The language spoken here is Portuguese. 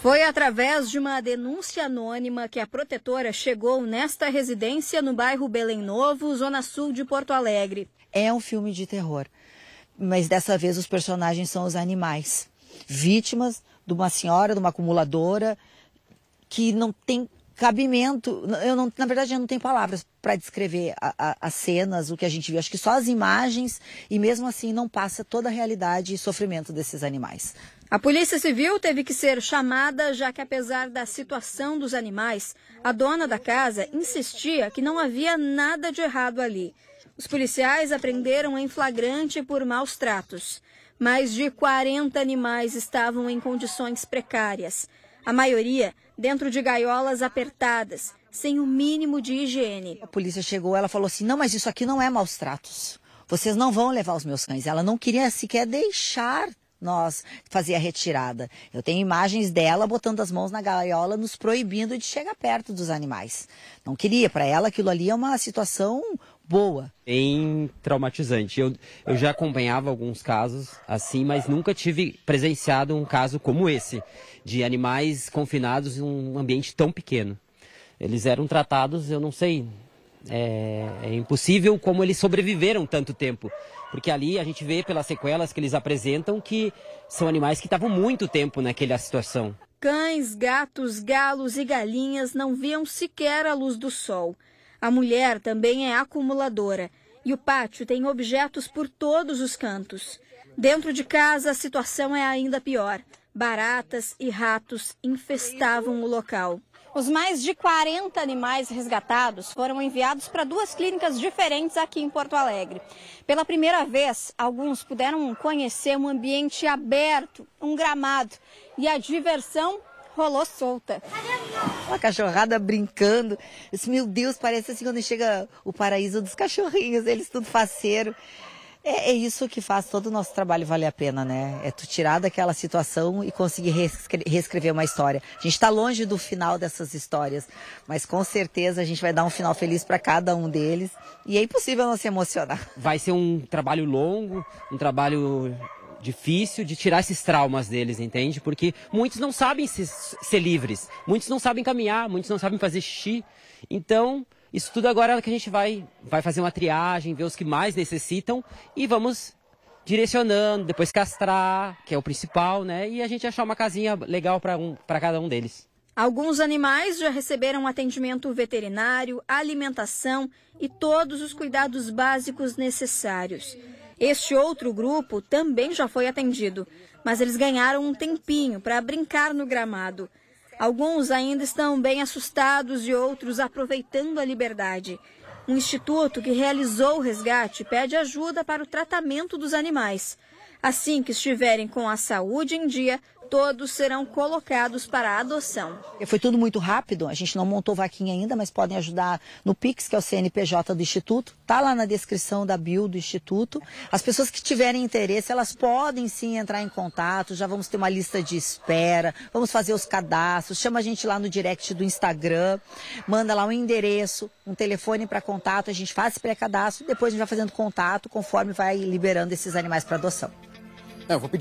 Foi através de uma denúncia anônima que a protetora chegou nesta residência no bairro Belém Novo, zona sul de Porto Alegre. É um filme de terror, mas dessa vez os personagens são os animais, vítimas de uma senhora, de uma acumuladora que não tem cabimento. Eu não, na verdade, eu não tenho palavras para descrever a, a, as cenas, o que a gente viu. Acho que só as imagens e mesmo assim não passa toda a realidade e sofrimento desses animais. A Polícia Civil teve que ser chamada, já que apesar da situação dos animais, a dona da casa insistia que não havia nada de errado ali. Os policiais apreenderam em flagrante por maus tratos. Mais de 40 animais estavam em condições precárias. A maioria dentro de gaiolas apertadas, sem o mínimo de higiene. A polícia chegou, ela falou assim: não, mas isso aqui não é maus tratos. Vocês não vão levar os meus cães. Ela não queria sequer deixar nós fazer a retirada. Eu tenho imagens dela botando as mãos na gaiola, nos proibindo de chegar perto dos animais. Não queria. Para ela, aquilo ali é uma situação boa. Bem traumatizante. Eu, eu já acompanhava alguns casos assim, mas nunca tive presenciado um caso como esse, de animais confinados em um ambiente tão pequeno. Eles eram tratados, eu não sei, é, é, impossível como eles sobreviveram tanto tempo. Porque ali a gente vê pelas sequelas que eles apresentam que são animais que estavam muito tempo naquela situação. Cães, gatos, galos e galinhas não viam sequer a luz do sol. A mulher também é acumuladora e o pátio tem objetos por todos os cantos. Dentro de casa, a situação é ainda pior. Baratas e ratos infestavam o local. Os mais de 40 animais resgatados foram enviados para duas clínicas diferentes aqui em Porto Alegre. Pela primeira vez, alguns puderam conhecer um ambiente aberto, um gramado, e a diversão rolou solta. Uma cachorrada brincando. disse, meu Deus, parece assim quando chega o paraíso dos cachorrinhos, eles tudo faceiro. É, é, isso que faz todo o nosso trabalho valer a pena, né? É tu tirar daquela situação e conseguir reescre reescrever uma história. A gente está longe do final dessas histórias, mas com certeza a gente vai dar um final feliz para cada um deles. E é impossível não se emocionar. Vai ser um trabalho longo, um trabalho difícil de tirar esses traumas deles, entende? Porque muitos não sabem se, ser livres, muitos não sabem caminhar, muitos não sabem fazer xixi. Então, isso tudo agora é que a gente vai, vai fazer uma triagem, ver os que mais necessitam e vamos direcionando, depois castrar, que é o principal, né? E a gente achar uma casinha legal para um, cada um deles. Alguns animais já receberam atendimento veterinário, alimentação e todos os cuidados básicos necessários. Este outro grupo também já foi atendido, mas eles ganharam um tempinho para brincar no gramado. Alguns ainda estão bem assustados e outros aproveitando a liberdade. Um instituto que realizou o resgate pede ajuda para o tratamento dos animais. Assim que estiverem com a saúde em dia, todos serão colocados para adoção. Foi tudo muito rápido, a gente não montou vaquinha ainda, mas podem ajudar no Pix, que é o CNPJ do Instituto. Está lá na descrição da bio do Instituto. As pessoas que tiverem interesse, elas podem sim entrar em contato, já vamos ter uma lista de espera, vamos fazer os cadastros, chama a gente lá no direct do Instagram, manda lá um endereço, um telefone para contato, a gente faz esse pré-cadastro, depois a gente vai fazendo contato conforme vai liberando esses animais para adoção. É, eu vou pedir